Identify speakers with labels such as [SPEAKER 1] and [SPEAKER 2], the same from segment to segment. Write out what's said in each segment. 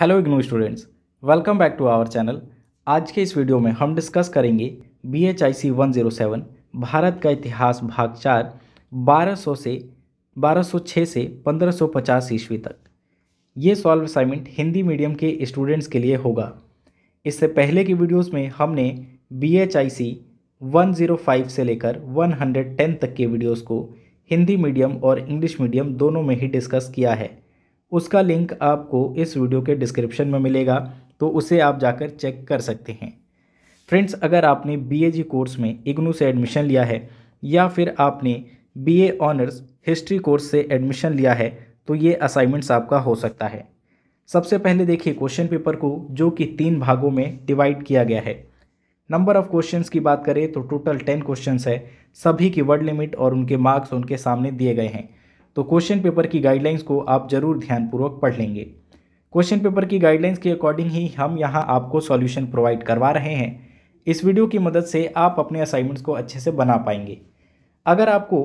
[SPEAKER 1] hello IGNOU students welcome back to our channel आज के इस वीडियो में हम डिस्कस करेंगे B H I C one zero seven Bharat का इतिहास भाग चार बारह सौ से बारह सौ छः से पंद्रह सौ पचास ईस्वी तक ये सॉल्व असाइनमेंट हिंदी मीडियम के स्टूडेंट्स के लिए होगा इससे पहले की वीडियोस में हमने B H I C one zero five से लेकर वन हंड्रेड टेन तक के वीडियोज़ को हिंदी मीडियम और इंग्लिश मीडियम दोनों में ही डिस्कस किया है उसका लिंक आपको इस वीडियो के डिस्क्रिप्शन में मिलेगा तो उसे आप जाकर चेक कर सकते हैं फ्रेंड्स अगर आपने बी ए जी कोर्स में इग्नू से एडमिशन लिया है या फिर आपने ए ऑनर्स हिस्ट्री कोर्स से एडमिशन लिया है तो ये असाइनमेंट्स आपका हो सकता है सबसे पहले देखिए क्वेश्चन पेपर को जो कि तीन भागों में डिवाइड किया गया है नंबर ऑफ क्वेश्चंस की बात करें तो टोटल टेन क्वेश्चंस है सभी की वर्ड लिमिट और उनके मार्क्स उनके सामने दिए गए हैं तो क्वेश्चन पेपर की गाइडलाइंस को आप ज़रूर ध्यानपूर्वक पढ़ लेंगे क्वेश्चन पेपर की गाइडलाइंस के अकॉर्डिंग ही हम यहाँ आपको सॉल्यूशन प्रोवाइड करवा रहे हैं इस वीडियो की मदद से आप अपने असाइनमेंट्स को अच्छे से बना पाएंगे अगर आपको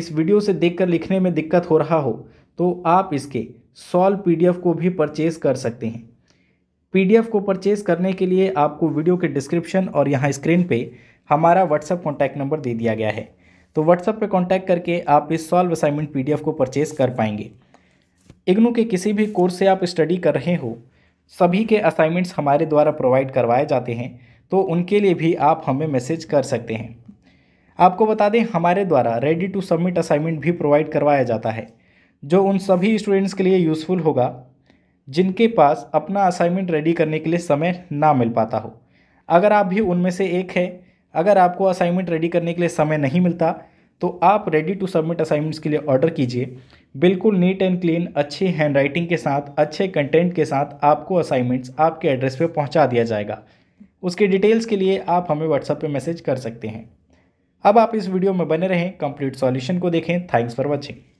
[SPEAKER 1] इस वीडियो से देखकर लिखने में दिक्कत हो रहा हो तो आप इसके सॉल्व पीडीएफ को भी परचेज़ कर सकते हैं पीडीएफ को परचेज़ करने के लिए आपको वीडियो के डिस्क्रिप्शन और यहाँ स्क्रीन पे हमारा व्हाट्सअप कॉन्टैक्ट नंबर दे दिया गया है तो व्हाट्सएप पे कांटेक्ट करके आप इस सॉल्व असाइनमेंट पीडीएफ को परचेस कर पाएंगे इग्नू के किसी भी कोर्स से आप स्टडी कर रहे हो सभी के असाइनमेंट्स हमारे द्वारा प्रोवाइड करवाए जाते हैं तो उनके लिए भी आप हमें मैसेज कर सकते हैं आपको बता दें हमारे द्वारा रेडी टू सबमिट असाइनमेंट भी प्रोवाइड करवाया जाता है जो उन सभी स्टूडेंट्स के लिए यूज़फुल होगा जिनके पास अपना असाइनमेंट रेडी करने के लिए समय ना मिल पाता हो अगर आप भी उनमें से एक हैं अगर आपको असाइनमेंट रेडी करने के लिए समय नहीं मिलता तो आप रेडी टू सबमिट असाइनमेंट्स के लिए ऑर्डर कीजिए बिल्कुल नीट एंड क्लीन अच्छी हैंड राइटिंग के साथ अच्छे कंटेंट के साथ आपको असाइनमेंट्स आपके एड्रेस पे पहुंचा दिया जाएगा उसके डिटेल्स के लिए आप हमें व्हाट्सएप पे मैसेज कर सकते हैं अब आप इस वीडियो में बने रहें कंप्लीट सॉल्यूशन को देखें थैंक्स फॉर वॉचिंग